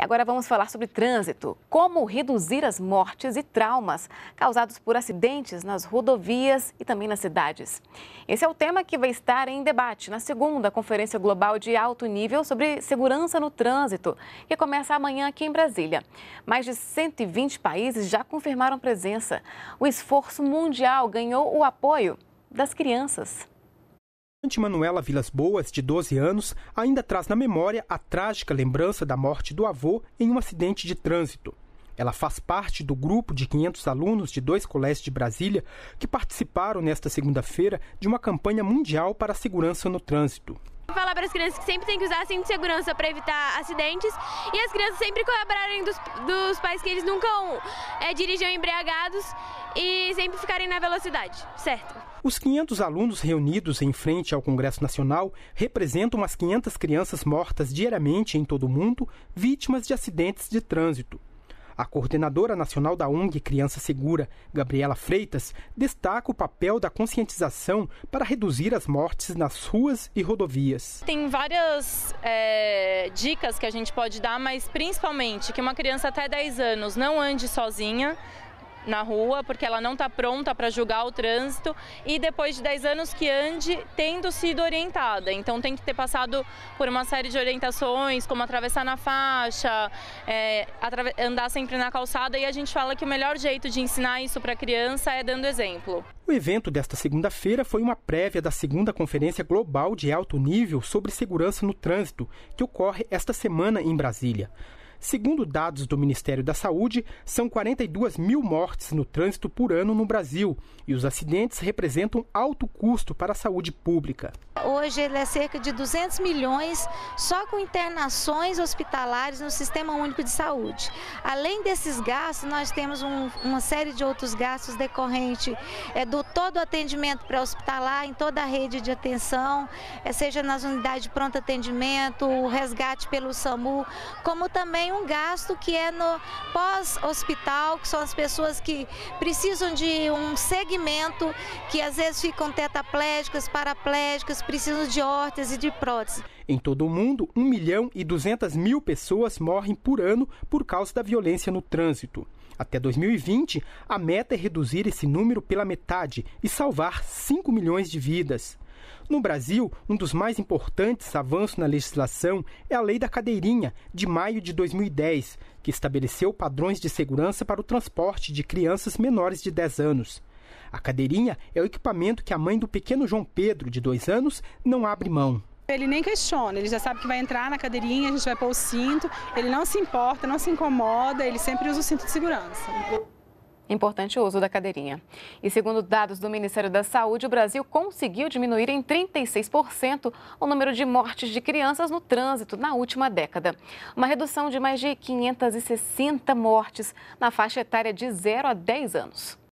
E agora vamos falar sobre trânsito. Como reduzir as mortes e traumas causados por acidentes nas rodovias e também nas cidades. Esse é o tema que vai estar em debate na segunda Conferência Global de Alto Nível sobre Segurança no Trânsito, que começa amanhã aqui em Brasília. Mais de 120 países já confirmaram presença. O esforço mundial ganhou o apoio das crianças. Ante Manuela Vilas Boas, de 12 anos, ainda traz na memória a trágica lembrança da morte do avô em um acidente de trânsito. Ela faz parte do grupo de 500 alunos de dois colégios de Brasília que participaram nesta segunda-feira de uma campanha mundial para a segurança no trânsito. Falar para as crianças que sempre tem que usar cinto de segurança para evitar acidentes e as crianças sempre colaborarem dos, dos pais que eles nunca é, dirigem embriagados e sempre ficarem na velocidade, certo? Os 500 alunos reunidos em frente ao Congresso Nacional representam as 500 crianças mortas diariamente em todo o mundo, vítimas de acidentes de trânsito. A coordenadora nacional da ONG Criança Segura, Gabriela Freitas, destaca o papel da conscientização para reduzir as mortes nas ruas e rodovias. Tem várias é, dicas que a gente pode dar, mas principalmente que uma criança até 10 anos não ande sozinha, na rua, porque ela não está pronta para julgar o trânsito e depois de 10 anos que ande tendo sido orientada. Então tem que ter passado por uma série de orientações, como atravessar na faixa, é, andar sempre na calçada e a gente fala que o melhor jeito de ensinar isso para a criança é dando exemplo. O evento desta segunda-feira foi uma prévia da segunda Conferência Global de Alto Nível sobre Segurança no Trânsito, que ocorre esta semana em Brasília. Segundo dados do Ministério da Saúde, são 42 mil mortes no trânsito por ano no Brasil e os acidentes representam alto custo para a saúde pública. Hoje ele é cerca de 200 milhões só com internações hospitalares no Sistema Único de Saúde. Além desses gastos, nós temos um, uma série de outros gastos decorrentes é, do todo o atendimento pré-hospitalar em toda a rede de atenção, é, seja nas unidades de pronto atendimento, o resgate pelo SAMU, como também um gasto que é no pós-hospital, que são as pessoas que precisam de um segmento, que às vezes ficam tetraplégicas, paraplégicas, precisam de órtese, de prótese. Em todo o mundo, 1 milhão e 200 mil pessoas morrem por ano por causa da violência no trânsito. Até 2020, a meta é reduzir esse número pela metade e salvar 5 milhões de vidas. No Brasil, um dos mais importantes avanços na legislação é a Lei da Cadeirinha, de maio de 2010, que estabeleceu padrões de segurança para o transporte de crianças menores de 10 anos. A cadeirinha é o equipamento que a mãe do pequeno João Pedro, de 2 anos, não abre mão. Ele nem questiona, ele já sabe que vai entrar na cadeirinha, a gente vai pôr o cinto, ele não se importa, não se incomoda, ele sempre usa o cinto de segurança importante o uso da cadeirinha. E segundo dados do Ministério da Saúde, o Brasil conseguiu diminuir em 36% o número de mortes de crianças no trânsito na última década. Uma redução de mais de 560 mortes na faixa etária de 0 a 10 anos.